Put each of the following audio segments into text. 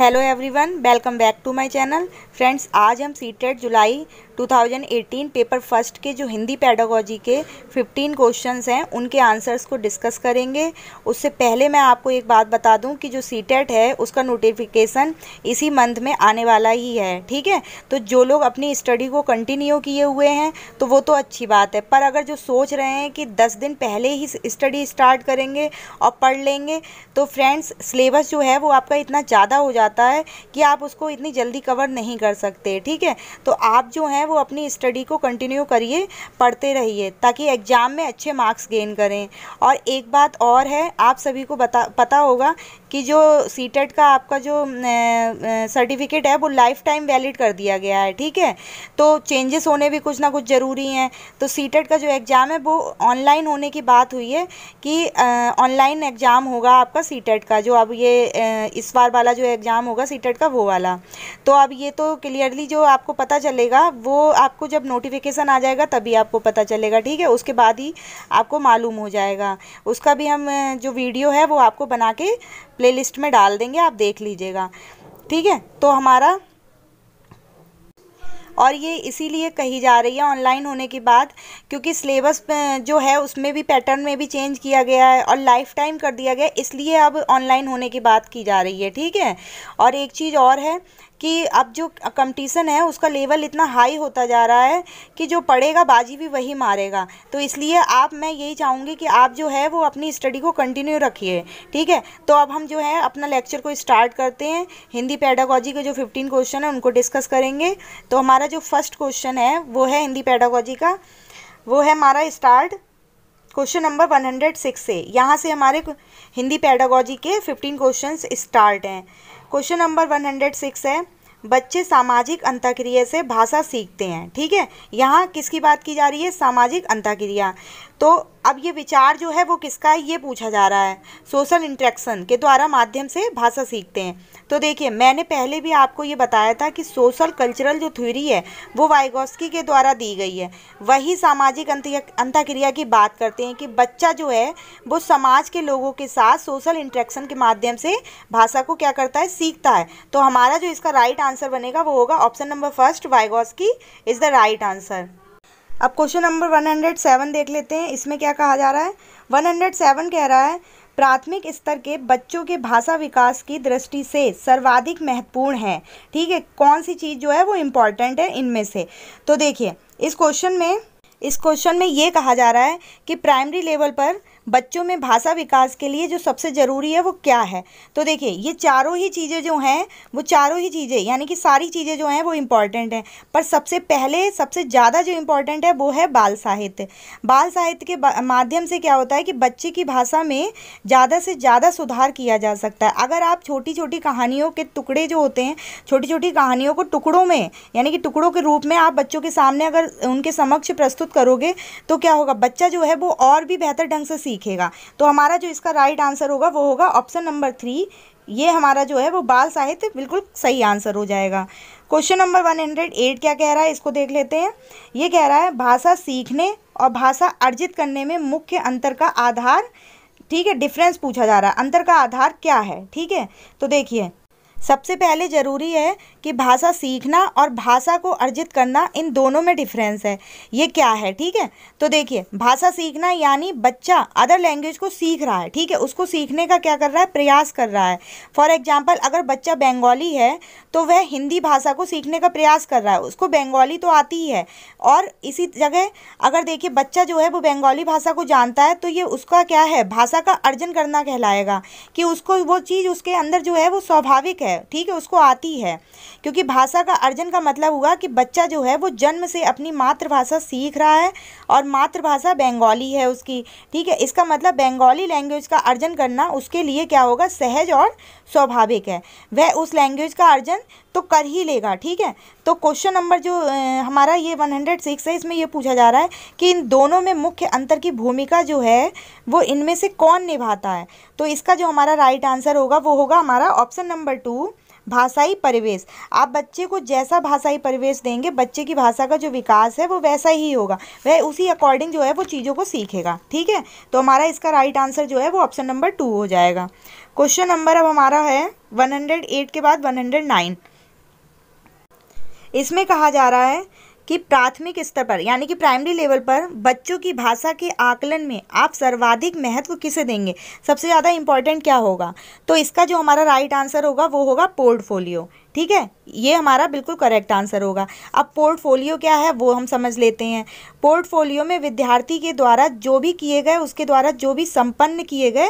hello everyone welcome back to my channel friends आज हम seated जुलाई 2018 paper first के जो हिंदी पैडागोजी के 15 क्वेश्चंस हैं उनके आंसर्स को डिस्कस करेंगे उससे पहले मैं आपको एक बात बता दूं कि जो सीटेट है उसका नोटिफिकेशन इसी मंथ में आने वाला ही है ठीक है तो जो लोग अपनी स्टडी को कंटिन्यू किए हुए हैं तो वो तो अच्छी बात है पर अगर जो सोच रहे हैं कि दस दिन पहले ही स्टडी स्टार्ट करेंगे और पढ़ लेंगे तो फ्रेंड्स सिलेबस जो है वो आपका इतना ज़्यादा हो जाता जाता है कि आप उसको इतनी जल्दी कवर नहीं कर सकते ठीक है तो आप जो हैं वो अपनी स्टडी को कंटिन्यू करिए पढ़ते रहिए ताकि एग्ज़ाम में अच्छे मार्क्स गेन करें और एक बात और है आप सभी को बता पता होगा कि जो सी टेट e का आपका जो सर्टिफिकेट है वो लाइफ टाइम वैलिड कर दिया गया है ठीक है तो चेंजेस होने भी कुछ ना कुछ ज़रूरी हैं तो सी टेट e का जो एग्ज़ाम है वो ऑनलाइन होने की बात हुई है कि ऑनलाइन एग्ज़ाम होगा आपका सी टेट e का जो अब ये इस बार वाला जो एग्ज़ाम होगा सी टेट का वो वाला तो अब ये तो क्लियरली जो आपको पता चलेगा वो आपको जब नोटिफिकेशन आ जाएगा तभी आपको पता चलेगा ठीक है उसके बाद ही आपको मालूम हो जाएगा उसका भी हम जो वीडियो है वो आपको बना के प्लेलिस्ट में डाल देंगे आप देख लीजिएगा ठीक है तो हमारा और ये इसीलिए कही जा रही है ऑनलाइन होने के बाद क्योंकि सिलेबस जो है उसमें भी पैटर्न में भी चेंज किया गया है और लाइफ टाइम कर दिया गया इसलिए अब ऑनलाइन होने की बात की जा रही है ठीक है और एक चीज़ और है कि अब जो कंपटीसन है उसका लेवल इतना हाई होता जा रहा है कि जो पढ़ेगा बाजी भी वही मारेगा तो इसलिए आप मैं यही चाहूँगी कि आप जो है वो अपनी स्टडी को कंटिन्यू रखिए ठीक है तो अब हम जो है अपना लेक्चर को स्टार्ट करते हैं हिंदी पैडागॉजी के जो फिफ्टीन क्वेश्चन हैं उनको डिस्कस करेंगे तो हमारा जो फर्स्ट क्वेश्चन है वो है हिंदी पैडागॉजी का वो है हमारा start question number one hundred six से यहाँ से हमारे हिंदी पैडागॉजी के फिफ्टीन क्वेश्चंस स्टार्ट हैं question number one hundred six है बच्चे सामाजिक अंतक्रिया से भाषा सीखते हैं ठीक है यहाँ किसकी बात की जा रही है सामाजिक अंतक्रिया तो अब ये विचार जो है वो किसका है ये पूछा जा रहा है सोशल इंट्रैक्शन के द्वारा माध्यम से भाषा सीखते हैं तो देखिए मैंने पहले भी आपको ये बताया था कि सोशल कल्चरल जो थ्योरी है वो वाइगोस्की के द्वारा दी गई है वही सामाजिक अंतक्रिया की बात करते हैं कि बच्चा जो है वो समाज के लोगों के साथ सोशल इंट्रैक्शन के माध्यम से भाषा को क्या करता है सीखता है तो हमारा जो इसका राइट आंसर बनेगा वो होगा ऑप्शन नंबर फर्स्ट वाइगॉस की इज़ द राइट आंसर अब क्वेश्चन नंबर 107 देख लेते हैं इसमें क्या कहा जा रहा है 107 कह रहा है प्राथमिक स्तर के बच्चों के भाषा विकास की दृष्टि से सर्वाधिक महत्वपूर्ण है ठीक है कौन सी चीज़ जो है वो इम्पॉर्टेंट है इनमें से तो देखिए इस क्वेश्चन में इस क्वेश्चन में ये कहा जा रहा है कि प्राइमरी लेवल पर बच्चों में भाषा विकास के लिए जो सबसे ज़रूरी है वो क्या है तो देखिए ये चारों ही चीज़ें जो हैं वो चारों ही चीज़ें यानी कि सारी चीज़ें जो हैं वो इम्पॉर्टेंट हैं पर सबसे पहले सबसे ज़्यादा जो इम्पॉर्टेंट है वो है बाल साहित्य बाल साहित्य के माध्यम से क्या होता है कि बच्चे की भाषा में ज़्यादा से ज़्यादा सुधार किया जा सकता है अगर आप छोटी छोटी कहानियों के टुकड़े जो होते हैं छोटी छोटी कहानियों को टुकड़ों में यानी कि टुकड़ों के रूप में आप बच्चों के सामने अगर उनके समक्ष प्रस्तुत करोगे तो क्या होगा बच्चा जो है वो और भी बेहतर ढंग से सीख लिखेगा तो हमारा जो इसका राइट आंसर होगा वो होगा ऑप्शन नंबर थ्री ये हमारा जो है वो बाल साहित्य बिल्कुल सही आंसर हो जाएगा question number one hundred eight क्या कह रहा है इसको देख लेते हैं ये कह रहा है भाषा सीखने और भाषा अर्जित करने में मुख्य अंतर का आधार ठीक है डिफरेंस पूछा जा रहा है अंतर का आधार क्या है ठीक है तो देखिए सबसे पहले ज़रूरी है कि भाषा सीखना और भाषा को अर्जित करना इन दोनों में डिफरेंस है ये क्या है ठीक है तो देखिए भाषा सीखना यानी बच्चा अदर लैंग्वेज को सीख रहा है ठीक है उसको सीखने का क्या कर रहा है प्रयास कर रहा है फॉर एग्जाम्पल अगर बच्चा बंगाली है तो वह हिंदी भाषा को सीखने का प्रयास कर रहा है उसको बंगाली तो आती ही है और इसी जगह अगर देखिए बच्चा जो है वो बंगाली भाषा को जानता है तो ये उसका क्या है भाषा का अर्जन करना कहलाएगा कि उसको वो चीज़ उसके अंदर जो है वो स्वाभाविक है है ठीक है उसको आती है क्योंकि भाषा का अर्जन का मतलब हुआ कि बच्चा जो है वो जन्म से अपनी मातृभाषा सीख रहा है और मातृभाषा बंगाली है उसकी ठीक है इसका मतलब बंगाली लैंग्वेज का अर्जन करना उसके लिए क्या होगा सहज और स्वाभाविक है वह उस लैंग्वेज का अर्जन तो कर ही लेगा ठीक है तो क्वेश्चन नंबर जो हमारा ये 106 है इसमें ये पूछा जा रहा है कि इन दोनों में मुख्य अंतर की भूमिका जो है वो इनमें से कौन निभाता है तो इसका जो हमारा राइट आंसर होगा वो होगा हमारा ऑप्शन नंबर टू भाषाई परिवेश आप बच्चे को जैसा भाषाई परिवेश देंगे बच्चे की भाषा का जो विकास है वो वैसा ही होगा वह उसी अकॉर्डिंग जो है वो चीज़ों को सीखेगा ठीक है तो हमारा इसका राइट आंसर जो है वो ऑप्शन नंबर टू हो जाएगा क्वेश्चन नंबर अब हमारा है 108 के बाद 109 इसमें कहा जा रहा है कि प्राथमिक स्तर पर यानी कि प्राइमरी लेवल पर बच्चों की भाषा के आकलन में आप सर्वाधिक महत्व किसे देंगे सबसे ज़्यादा इम्पॉर्टेंट क्या होगा तो इसका जो हमारा राइट आंसर होगा वो होगा पोर्टफोलियो ठीक है ये हमारा बिल्कुल करेक्ट आंसर होगा अब पोर्टफोलियो क्या है वो हम समझ लेते हैं पोर्टफोलियो में विद्यार्थी के द्वारा जो भी किए गए उसके द्वारा जो भी संपन्न किए गए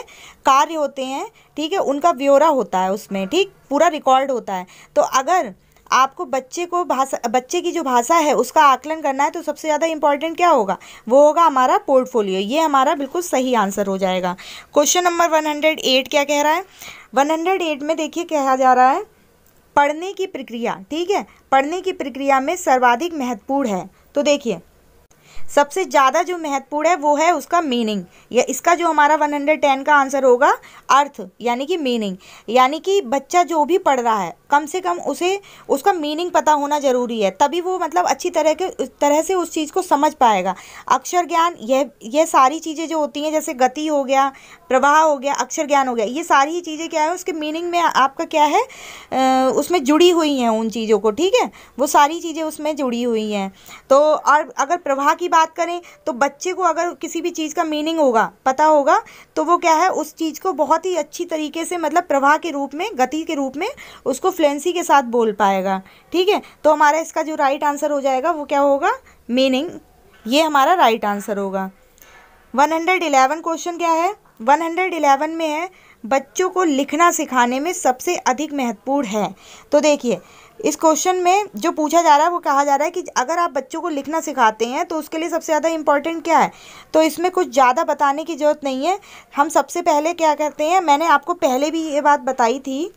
कार्य होते हैं ठीक है उनका ब्यौरा होता है उसमें ठीक पूरा रिकॉर्ड होता है तो अगर आपको बच्चे को भाषा बच्चे की जो भाषा है उसका आकलन करना है तो सबसे ज़्यादा इंपॉर्टेंट क्या होगा वो होगा हमारा पोर्टफोलियो ये हमारा बिल्कुल सही आंसर हो जाएगा question number one hundred eight क्या कह रहा है वन हंड्रेड एट में देखिए कहा जा रहा है पढ़ने की प्रक्रिया ठीक है पढ़ने की प्रक्रिया में सर्वाधिक महत्वपूर्ण है तो देखिए सबसे ज़्यादा जो महत्वपूर्ण है वो है उसका मीनिंग या इसका जो हमारा 110 का आंसर होगा अर्थ यानी कि मीनिंग यानी कि बच्चा जो भी पढ़ रहा है कम से कम उसे उसका मीनिंग पता होना ज़रूरी है तभी वो मतलब अच्छी तरह के तरह से उस चीज़ को समझ पाएगा अक्षर ज्ञान यह यह सारी चीज़ें जो होती हैं जैसे गति हो गया प्रवाह हो गया अक्षर ज्ञान हो गया ये सारी ही चीज़ें क्या है उसके मीनिंग में आपका क्या है उसमें जुड़ी हुई हैं उन चीज़ों को ठीक है वो सारी चीज़ें उसमें जुड़ी हुई हैं तो और अगर प्रवाह की बात बात करें तो बच्चे को अगर किसी भी चीज़ का मीनिंग होगा पता होगा तो वो क्या है उस चीज़ को बहुत ही अच्छी तरीके से मतलब प्रवाह के रूप में गति के रूप में उसको फ्लुएंसी के साथ बोल पाएगा ठीक है तो हमारा इसका जो राइट आंसर हो जाएगा वो क्या होगा मीनिंग ये हमारा राइट आंसर होगा वन हंड्रेड इलेवन क्वेश्चन क्या है वन हंड्रेड इलेवन में है बच्चों को लिखना सिखाने में सबसे अधिक महत्वपूर्ण है तो देखिए इस क्वेश्चन में जो पूछा जा रहा है वो कहा जा रहा है कि अगर आप बच्चों को लिखना सिखाते हैं तो उसके लिए सबसे ज़्यादा इम्पॉर्टेंट क्या है तो इसमें कुछ ज़्यादा बताने की ज़रूरत नहीं है हम सबसे पहले क्या करते हैं मैंने आपको पहले भी ये बात बताई थी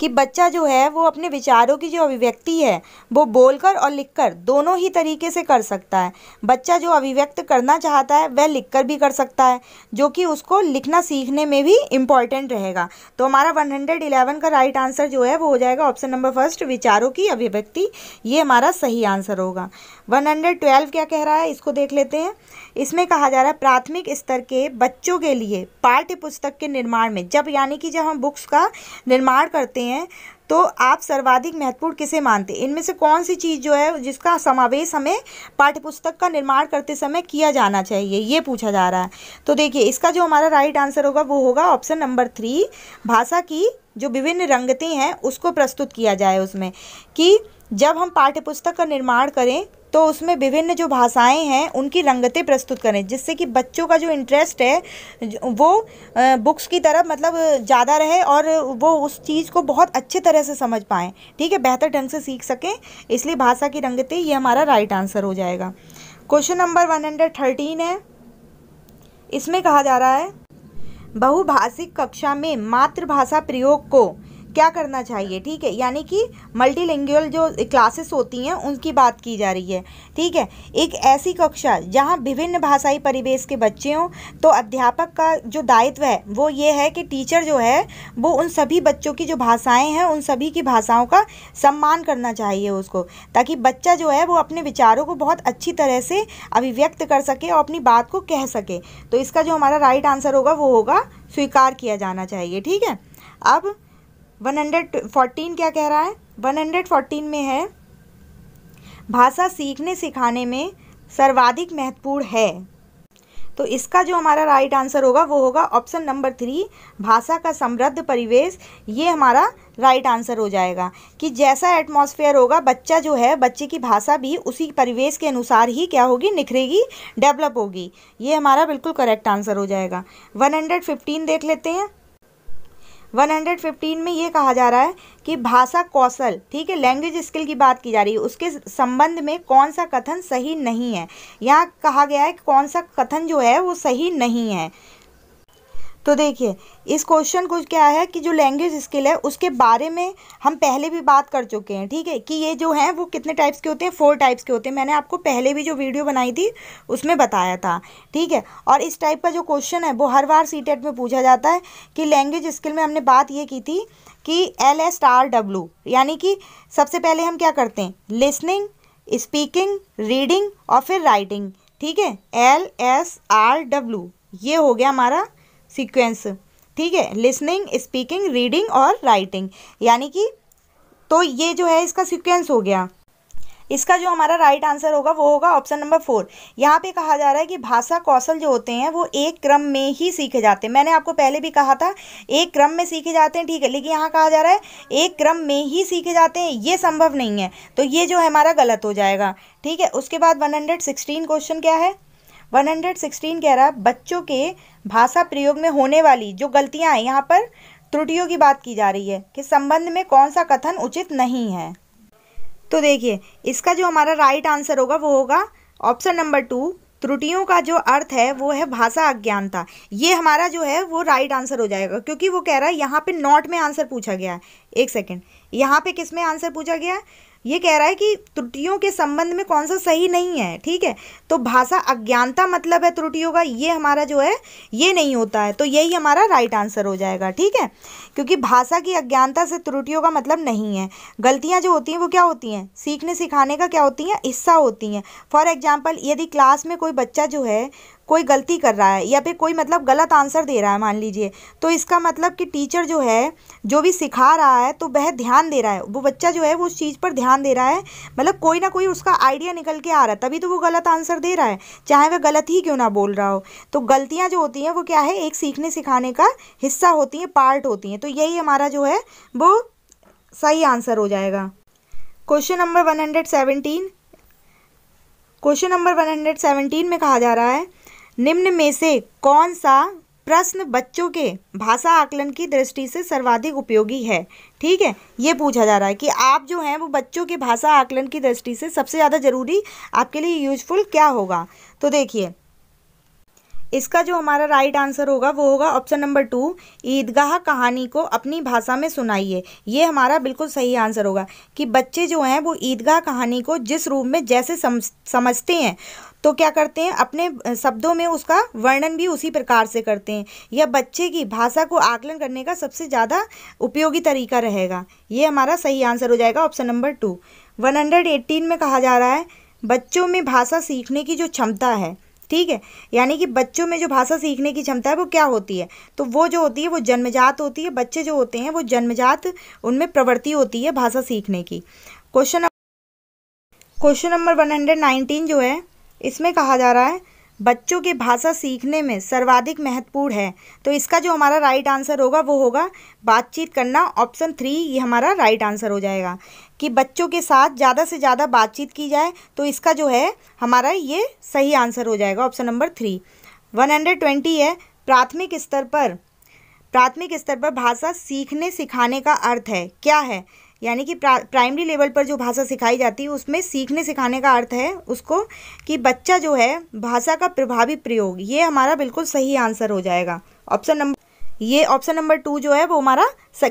कि बच्चा जो है वो अपने विचारों की जो अभिव्यक्ति है वो बोलकर और लिखकर दोनों ही तरीके से कर सकता है बच्चा जो अभिव्यक्त करना चाहता है वह लिखकर भी कर सकता है जो कि उसको लिखना सीखने में भी इम्पॉर्टेंट रहेगा तो हमारा 111 का राइट आंसर जो है वो हो जाएगा ऑप्शन नंबर फर्स्ट विचारों की अभिव्यक्ति ये हमारा सही आंसर होगा ट्वेल्व क्या कह रहा है इसको देख लेते हैं इसमें कहा जा रहा है प्राथमिक स्तर के बच्चों के लिए पाठ्य पुस्तक के निर्माण में जब यानी कि जब हम बुक्स का निर्माण करते करते हैं तो आप सर्वाधिक महत्वपूर्ण किसे मानते हैं इनमें से कौन सी चीज़ जो है जिसका समावेश हमें पाठ्यपुस्तक का निर्माण करते समय किया जाना चाहिए ये पूछा जा रहा है तो देखिए इसका जो हमारा राइट आंसर होगा वो होगा ऑप्शन नंबर थ्री भाषा की जो विभिन्न रंगतें हैं उसको प्रस्तुत किया जाए उसमें कि जब हम पाठ्यपुस्तक का निर्माण करें तो उसमें विभिन्न जो भाषाएं हैं उनकी रंगतें प्रस्तुत करें जिससे कि बच्चों का जो इंटरेस्ट है वो बुक्स की तरफ मतलब ज़्यादा रहे और वो उस चीज़ को बहुत अच्छे तरह से समझ पाएँ ठीक है बेहतर ढंग से सीख सकें इसलिए भाषा की रंगतें ये हमारा राइट आंसर हो जाएगा question number one hundred thirteen है इसमें कहा जा रहा है बहुभाषिक कक्षा में मातृभाषा प्रयोग को क्या करना चाहिए ठीक है यानी कि मल्टीलिंगुअल जो क्लासेस होती हैं उनकी बात की जा रही है ठीक है एक ऐसी कक्षा जहाँ विभिन्न भाषाई परिवेश के बच्चे हों तो अध्यापक का जो दायित्व है वो ये है कि टीचर जो है वो उन सभी बच्चों की जो भाषाएं हैं उन सभी की भाषाओं का सम्मान करना चाहिए उसको ताकि बच्चा जो है वो अपने विचारों को बहुत अच्छी तरह से अभिव्यक्त कर सके और अपनी बात को कह सके तो इसका जो हमारा राइट आंसर होगा वो होगा स्वीकार किया जाना चाहिए ठीक है अब वन हंड्रेड फोर्टीन क्या कह रहा है वन हंड्रेड फोर्टीन में है भाषा सीखने सिखाने में सर्वाधिक महत्वपूर्ण है तो इसका जो हमारा राइट आंसर होगा वो होगा ऑप्शन नंबर थ्री भाषा का समृद्ध परिवेश ये हमारा राइट आंसर हो जाएगा कि जैसा एटमॉस्फेयर होगा बच्चा जो है बच्चे की भाषा भी उसी परिवेश के अनुसार ही क्या होगी निखरेगी डेवलप होगी ये हमारा बिल्कुल करेक्ट आंसर हो जाएगा 115 देख लेते हैं 115 में ये कहा जा रहा है कि भाषा कौशल ठीक है लैंग्वेज स्किल की बात की जा रही है उसके संबंध में कौन सा कथन सही नहीं है यहाँ कहा गया है कि कौन सा कथन जो है वो सही नहीं है तो देखिए इस क्वेश्चन को क्या है कि जो लैंग्वेज स्किल है उसके बारे में हम पहले भी बात कर चुके हैं ठीक है कि ये जो हैं वो कितने टाइप्स के होते हैं फोर टाइप्स के होते हैं मैंने आपको पहले भी जो वीडियो बनाई थी उसमें बताया था ठीक है और इस टाइप का जो क्वेश्चन है वो हर बार सी टेट e में पूछा जाता है कि लैंग्वेज स्किल में हमने बात ये की थी कि एल एस आर डब्ल्यू यानी कि सबसे पहले हम क्या करते हैं लिसनिंग स्पीकिंग रीडिंग और फिर राइटिंग ठीक है एल एस आर डब्ल्यू ये हो गया हमारा सीक्वेंस ठीक है लिसनिंग स्पीकिंग रीडिंग और राइटिंग यानी कि तो ये जो है इसका सीक्वेंस हो गया इसका जो हमारा राइट आंसर होगा वो होगा ऑप्शन नंबर फोर यहाँ पे कहा जा रहा है कि भाषा कौशल जो होते हैं वो एक क्रम में ही सीखे जाते हैं मैंने आपको पहले भी कहा था एक क्रम में सीखे जाते हैं ठीक है लेकिन यहाँ कहा जा रहा है एक क्रम में ही सीखे जाते हैं ये संभव नहीं है तो ये जो है हमारा गलत हो जाएगा ठीक है उसके बाद वन क्वेश्चन क्या है 116 कह रहा है बच्चों के भाषा प्रयोग में होने वाली जो गलतियां हैं यहाँ पर त्रुटियों की बात की जा रही है कि संबंध में कौन सा कथन उचित नहीं है तो देखिए इसका जो हमारा राइट आंसर होगा वो होगा ऑप्शन नंबर टू त्रुटियों का जो अर्थ है वो है भाषा अज्ञानता ये हमारा जो है वो राइट आंसर हो जाएगा क्योंकि वो कह रहा है यहाँ पे नॉट में आंसर पूछा गया है एक सेकेंड यहाँ पे किस में आंसर पूछा गया है ये कह रहा है कि त्रुटियों के संबंध में कौन सा सही नहीं है ठीक है तो भाषा अज्ञानता मतलब है त्रुटियों का ये हमारा जो है ये नहीं होता है तो यही हमारा राइट आंसर हो जाएगा ठीक है क्योंकि भाषा की अज्ञानता से त्रुटियों का मतलब नहीं है गलतियाँ जो होती हैं वो क्या होती हैं सीखने सिखाने का क्या होती हैं हिस्सा होती हैं फॉर एग्जाम्पल यदि क्लास में कोई बच्चा जो है कोई गलती कर रहा है या फिर कोई मतलब गलत आंसर दे रहा है मान लीजिए तो इसका मतलब कि टीचर जो है जो भी सिखा रहा है तो वह ध्यान दे रहा है वो बच्चा जो है वो उस चीज़ पर ध्यान दे रहा है मतलब कोई ना कोई उसका आइडिया निकल के आ रहा है तभी तो वो गलत आंसर दे रहा है चाहे वह गलत ही क्यों ना बोल रहा हो तो गलतियाँ जो होती हैं वो क्या है एक सीखने सिखाने का हिस्सा होती हैं पार्ट होती हैं तो यही हमारा जो है वो सही आंसर हो जाएगा question number one hundred seventeen question number one hundred seventeen में कहा जा रहा है निम्न में से कौन सा प्रश्न बच्चों के भाषा आकलन की दृष्टि से सर्वाधिक उपयोगी है ठीक है ये पूछा जा रहा है कि आप जो हैं वो बच्चों के भाषा आकलन की दृष्टि से सबसे ज़्यादा ज़रूरी आपके लिए यूजफुल क्या होगा तो देखिए इसका जो हमारा राइट आंसर होगा वो होगा ऑप्शन नंबर टू ईदगाह कहानी को अपनी भाषा में सुनाइए ये हमारा बिल्कुल सही आंसर होगा कि बच्चे जो हैं वो ईदगाह कहानी को जिस रूप में जैसे समझते हैं तो क्या करते हैं अपने शब्दों में उसका वर्णन भी उसी प्रकार से करते हैं यह बच्चे की भाषा को आकलन करने का सबसे ज़्यादा उपयोगी तरीका रहेगा ये हमारा सही आंसर हो जाएगा option number two one hundred में कहा जा रहा है बच्चों में भाषा सीखने की जो क्षमता है ठीक है यानी कि बच्चों में जो भाषा सीखने की क्षमता है वो क्या होती है तो वो जो होती है वो जन्मजात होती है बच्चे जो होते हैं वो जन्मजात उनमें प्रवृत्ति होती है भाषा सीखने की question question number one hundred nineteen जो है इसमें कहा जा रहा है बच्चों के भाषा सीखने में सर्वाधिक महत्वपूर्ण है तो इसका जो हमारा राइट आंसर होगा वो होगा बातचीत करना ऑप्शन थ्री ये हमारा राइट आंसर हो जाएगा कि बच्चों के साथ ज़्यादा से ज़्यादा बातचीत की जाए तो इसका जो है हमारा ये सही आंसर हो जाएगा option number three one hundred twenty है प्राथमिक स्तर पर प्राथमिक स्तर पर भाषा सीखने सिखाने का अर्थ है क्या है यानी कि प्रा, प्राइमरी लेवल पर जो भाषा सिखाई जाती है उसमें सीखने सिखाने का अर्थ है उसको कि बच्चा जो है भाषा का प्रभावी प्रयोग ये हमारा बिल्कुल सही आंसर हो जाएगा ऑप्शन नंबर ये ऑप्शन नंबर टू जो है वो हमारा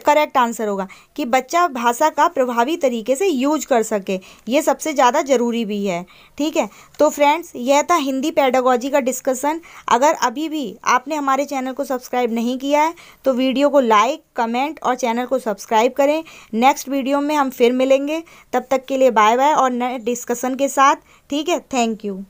करेक्ट आंसर होगा कि बच्चा भाषा का प्रभावी तरीके से यूज कर सके ये सबसे ज़्यादा ज़रूरी भी है ठीक है तो फ्रेंड्स यह था हिंदी पैडागॉजी का डिस्कसन अगर अभी भी आपने हमारे चैनल को सब्सक्राइब नहीं किया है तो वीडियो को लाइक कमेंट और चैनल को सब्सक्राइब करें नेक्स्ट वीडियो में हम फिर मिलेंगे तब तक के लिए बाय बाय और नए डिस्कसन के साथ ठीक है थैंक यू